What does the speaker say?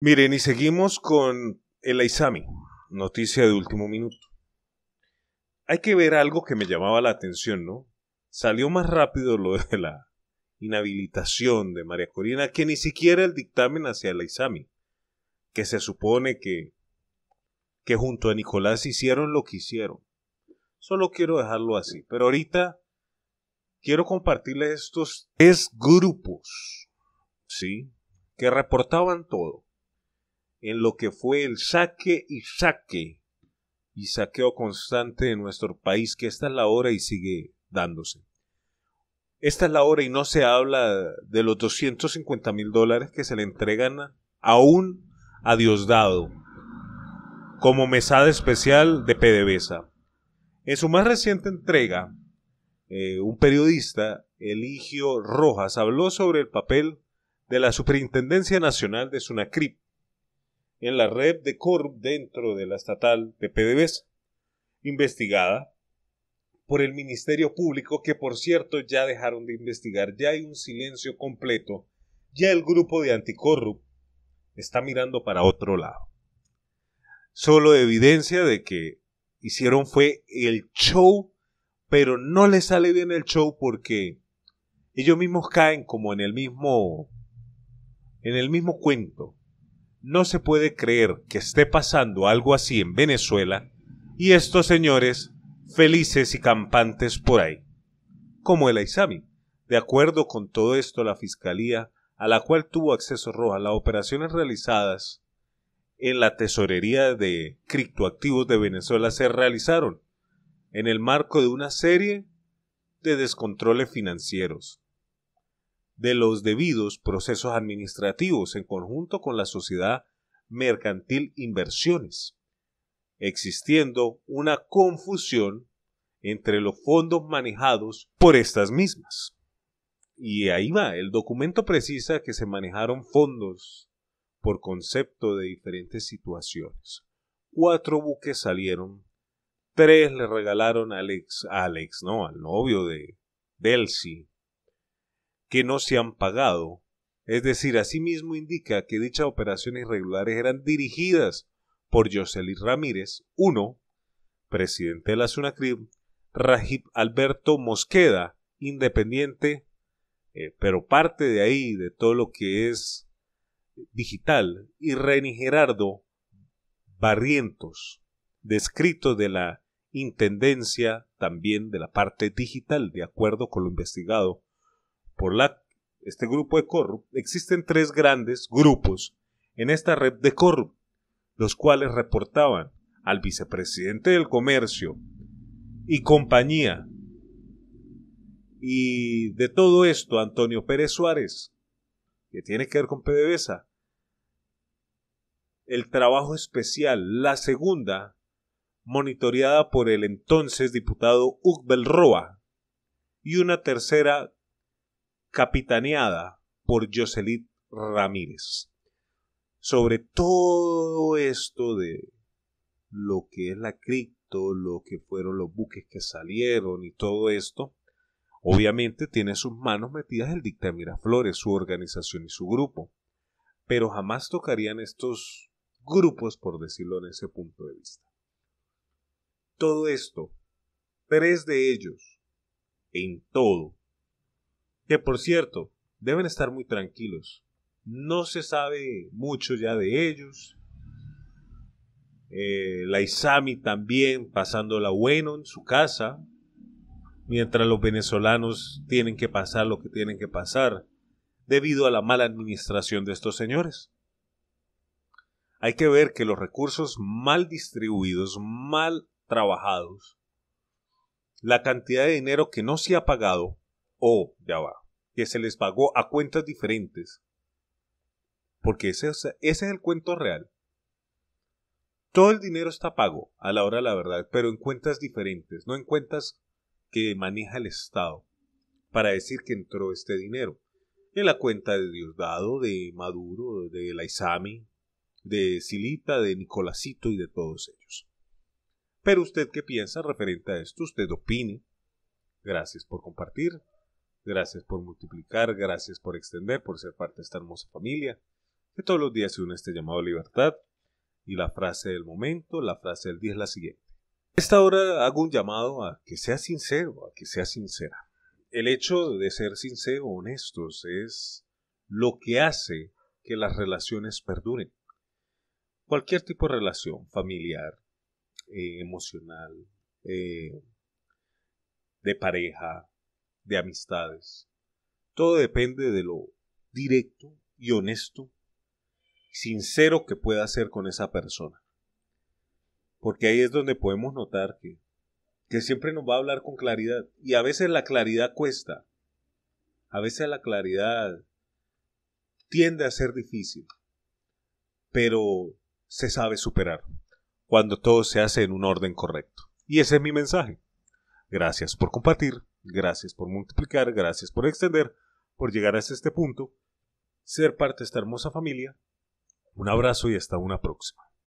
Miren, y seguimos con el Aizami, noticia de último minuto. Hay que ver algo que me llamaba la atención, ¿no? Salió más rápido lo de la inhabilitación de María Corina que ni siquiera el dictamen hacia el Aizami, que se supone que, que junto a Nicolás hicieron lo que hicieron. Solo quiero dejarlo así, pero ahorita quiero compartirles estos tres grupos, ¿sí? Que reportaban todo en lo que fue el saque y saque y saqueo constante de nuestro país, que esta es la hora y sigue dándose. Esta es la hora y no se habla de los 250 mil dólares que se le entregan aún a Diosdado como mesada especial de PDVSA. En su más reciente entrega, eh, un periodista, Eligio Rojas, habló sobre el papel de la Superintendencia Nacional de Sunacrip en la red de corrup dentro de la estatal de PDVSA, investigada por el Ministerio Público, que por cierto ya dejaron de investigar, ya hay un silencio completo, ya el grupo de anticorrup está mirando para otro lado. Solo evidencia de que hicieron fue el show, pero no les sale bien el show porque ellos mismos caen como en el mismo en el mismo cuento. No se puede creer que esté pasando algo así en Venezuela y estos señores felices y campantes por ahí, como el Aizami. De acuerdo con todo esto, la Fiscalía, a la cual tuvo acceso Roja las operaciones realizadas en la tesorería de criptoactivos de Venezuela se realizaron en el marco de una serie de descontroles financieros, de los debidos procesos administrativos en conjunto con la sociedad mercantil inversiones, existiendo una confusión entre los fondos manejados por estas mismas. Y ahí va, el documento precisa que se manejaron fondos por concepto de diferentes situaciones. Cuatro buques salieron, tres le regalaron a Alex, no, al novio de Delcy, que no se han pagado. Es decir, asimismo indica que dichas operaciones irregulares eran dirigidas por jocely Ramírez, uno, presidente de la SUNACRIB, Rajib Alberto Mosqueda, independiente, eh, pero parte de ahí, de todo lo que es digital, y René Gerardo Barrientos, descrito de la Intendencia también de la parte digital, de acuerdo con lo investigado por la, este grupo de Corrup, existen tres grandes grupos en esta red de Corrup, los cuales reportaban al vicepresidente del comercio y compañía. Y de todo esto, Antonio Pérez Suárez, que tiene que ver con PDVSA, el trabajo especial, la segunda, monitoreada por el entonces diputado Ugbel Roa, y una tercera capitaneada por Jocelyn Ramírez. Sobre todo esto de lo que es la cripto, lo que fueron los buques que salieron y todo esto, obviamente tiene sus manos metidas el dicta Miraflores, su organización y su grupo, pero jamás tocarían estos grupos, por decirlo en ese punto de vista. Todo esto, tres de ellos, en todo, que por cierto, deben estar muy tranquilos. No se sabe mucho ya de ellos. Eh, la Isami también pasándola bueno en su casa, mientras los venezolanos tienen que pasar lo que tienen que pasar debido a la mala administración de estos señores. Hay que ver que los recursos mal distribuidos, mal trabajados, la cantidad de dinero que no se ha pagado, o oh, que se les pagó a cuentas diferentes. Porque ese, es el cuento real. Todo el dinero está pago a la hora de la verdad, pero en cuentas diferentes, no en cuentas que maneja el Estado para decir que entró este dinero. En la cuenta de Diosdado, de Maduro, de Laizami, de Silita, de Nicolásito y de todos ellos. Pero usted qué piensa referente a esto, usted opine. Gracias por compartir. Gracias por multiplicar, gracias por extender, por ser parte de esta hermosa familia, que todos los días se une este llamado a libertad. Y la frase del momento, la frase del día es la siguiente. esta hora hago un llamado a que sea sincero, a que sea sincera. El hecho de ser sincero, honestos, es lo que hace que las relaciones perduren. Cualquier tipo de relación, familiar, eh, emocional, eh, de pareja, de amistades. Todo depende de lo directo y honesto, sincero que pueda ser con esa persona. Porque ahí es donde podemos notar que, que siempre nos va a hablar con claridad. Y a veces la claridad cuesta. A veces la claridad tiende a ser difícil. Pero se sabe superar cuando todo se hace en un orden correcto. Y ese es mi mensaje. Gracias por compartir. Gracias por multiplicar, gracias por extender, por llegar hasta este punto, ser parte de esta hermosa familia. Un abrazo y hasta una próxima.